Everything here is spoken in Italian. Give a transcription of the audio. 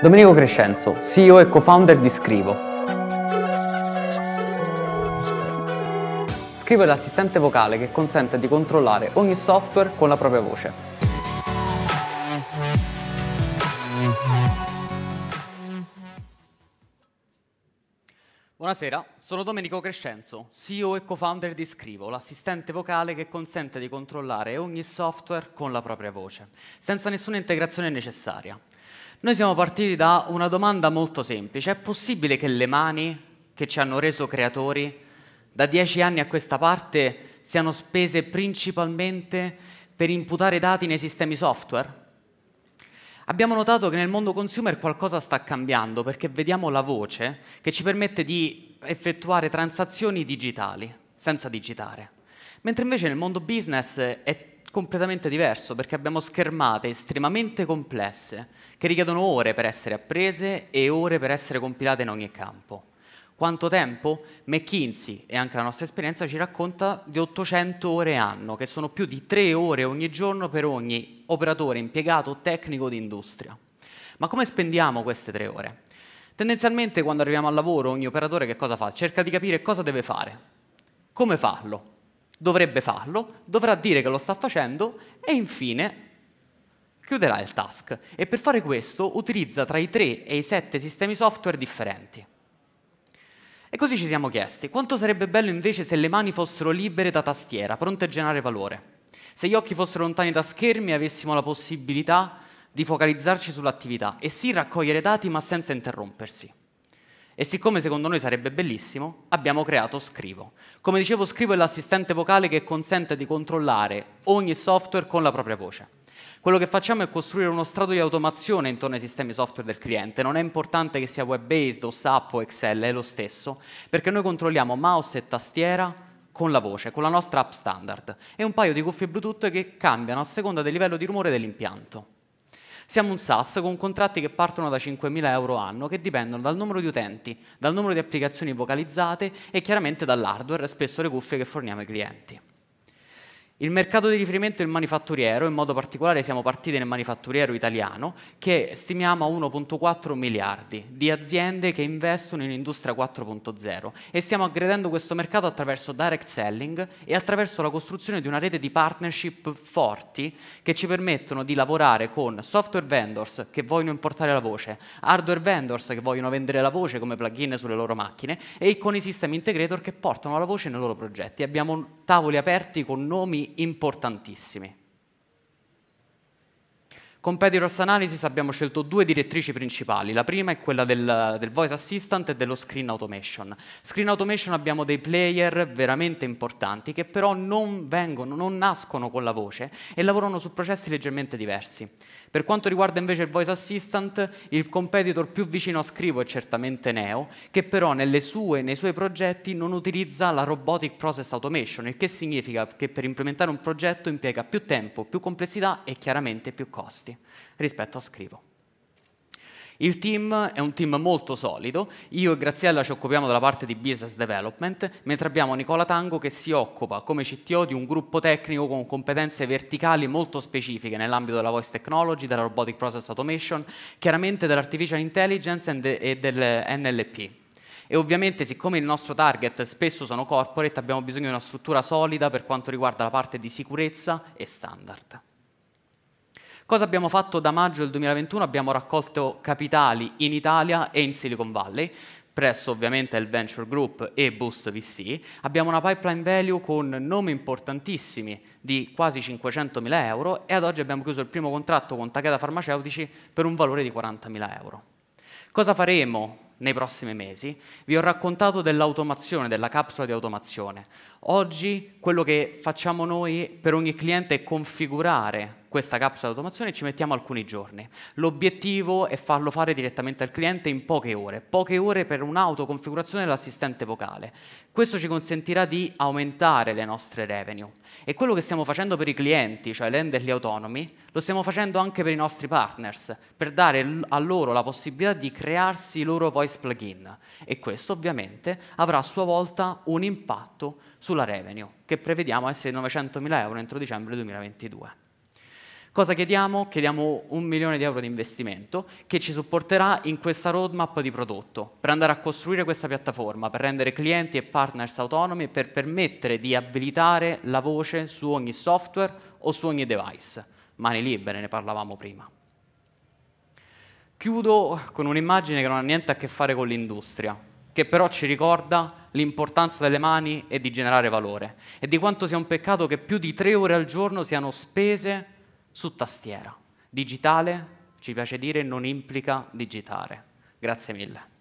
Domenico Crescenzo, CEO e co-founder di Scrivo. Scrivo è l'assistente vocale che consente di controllare ogni software con la propria voce. Buonasera, sono Domenico Crescenzo, CEO e co-founder di Scrivo, l'assistente vocale che consente di controllare ogni software con la propria voce, senza nessuna integrazione necessaria. Noi siamo partiti da una domanda molto semplice. È possibile che le mani che ci hanno reso creatori da dieci anni a questa parte siano spese principalmente per imputare dati nei sistemi software? Abbiamo notato che nel mondo consumer qualcosa sta cambiando perché vediamo la voce che ci permette di effettuare transazioni digitali senza digitare, mentre invece nel mondo business è completamente diverso perché abbiamo schermate estremamente complesse che richiedono ore per essere apprese e ore per essere compilate in ogni campo. Quanto tempo? McKinsey e anche la nostra esperienza ci racconta di 800 ore anno, che sono più di 3 ore ogni giorno per ogni operatore impiegato tecnico di industria. Ma come spendiamo queste 3 ore? Tendenzialmente quando arriviamo al lavoro ogni operatore che cosa fa? Cerca di capire cosa deve fare. Come farlo? dovrebbe farlo, dovrà dire che lo sta facendo e infine chiuderà il task. E per fare questo utilizza tra i 3 e i 7 sistemi software differenti. E così ci siamo chiesti, quanto sarebbe bello invece se le mani fossero libere da tastiera, pronte a generare valore? Se gli occhi fossero lontani da schermi e avessimo la possibilità di focalizzarci sull'attività e sì raccogliere dati ma senza interrompersi. E siccome secondo noi sarebbe bellissimo, abbiamo creato Scrivo. Come dicevo, Scrivo è l'assistente vocale che consente di controllare ogni software con la propria voce. Quello che facciamo è costruire uno strato di automazione intorno ai sistemi software del cliente. Non è importante che sia web-based o SAP o Excel, è lo stesso, perché noi controlliamo mouse e tastiera con la voce, con la nostra app standard e un paio di cuffie Bluetooth che cambiano a seconda del livello di rumore dell'impianto. Siamo un SaaS con contratti che partono da 5.000 euro all'anno, che dipendono dal numero di utenti, dal numero di applicazioni vocalizzate e chiaramente dall'hardware, spesso le cuffie che forniamo ai clienti. Il mercato di riferimento è il manifatturiero, in modo particolare siamo partiti nel manifatturiero italiano, che stimiamo a 1.4 miliardi di aziende che investono in Industria 4.0 e stiamo aggredendo questo mercato attraverso direct selling e attraverso la costruzione di una rete di partnership forti che ci permettono di lavorare con software vendors che vogliono importare la voce, hardware vendors che vogliono vendere la voce come plugin sulle loro macchine e con i system integrator che portano la voce nei loro progetti. Abbiamo tavoli aperti con nomi importantissimi. Con Petty Analysis abbiamo scelto due direttrici principali, la prima è quella del, del, Voice Assistant e dello Screen Automation. Screen Automation abbiamo dei player veramente importanti che però non vengono, non nascono con la voce e lavorano su processi leggermente diversi. Per quanto riguarda invece il Voice Assistant, il competitor più vicino a Scrivo è certamente Neo, che però sue, nei suoi progetti non utilizza la Robotic Process Automation, il che significa che per implementare un progetto impiega più tempo, più complessità e chiaramente più costi rispetto a scrivo. Il team è un team molto solido, io e Graziella ci occupiamo della parte di business development, mentre abbiamo Nicola Tango che si occupa come CTO di un gruppo tecnico con competenze verticali molto specifiche nell'ambito della voice technology, della robotic process automation, chiaramente dell'artificial intelligence e del NLP. E ovviamente siccome il nostro target spesso sono corporate abbiamo bisogno di una struttura solida per quanto riguarda la parte di sicurezza e standard. Cosa abbiamo fatto da maggio del 2021? Abbiamo raccolto capitali in Italia e in Silicon Valley presso ovviamente il Venture Group e Boost VC, abbiamo una pipeline value con nomi importantissimi di quasi 500.000 euro e ad oggi abbiamo chiuso il primo contratto con Takeda Farmaceutici per un valore di 40.000 euro. Cosa faremo nei prossimi mesi? Vi ho raccontato dell'automazione, della capsula di automazione. Oggi quello che facciamo noi per ogni cliente è configurare questa capsula di automazione ci mettiamo alcuni giorni. L'obiettivo è farlo fare direttamente al cliente in poche ore, poche ore per un'autoconfigurazione dell'assistente vocale. Questo ci consentirà di aumentare le nostre revenue e quello che stiamo facendo per i clienti, cioè renderli autonomi, lo stiamo facendo anche per i nostri partners, per dare a loro la possibilità di crearsi i loro voice plugin e questo ovviamente avrà a sua volta un impatto sulla revenue che prevediamo essere 900.000 euro entro dicembre 2022. Cosa chiediamo? Chiediamo un milione di euro di investimento che ci supporterà in questa roadmap di prodotto per andare a costruire questa piattaforma, per rendere clienti e partners autonomi e per permettere di abilitare la voce su ogni software o su ogni device. Mani libere, ne parlavamo prima. Chiudo con un'immagine che non ha niente a che fare con l'industria, che però ci ricorda l'importanza delle mani e di generare valore e di quanto sia un peccato che più di tre ore al giorno siano spese su tastiera. Digitale, ci piace dire, non implica digitare. Grazie mille.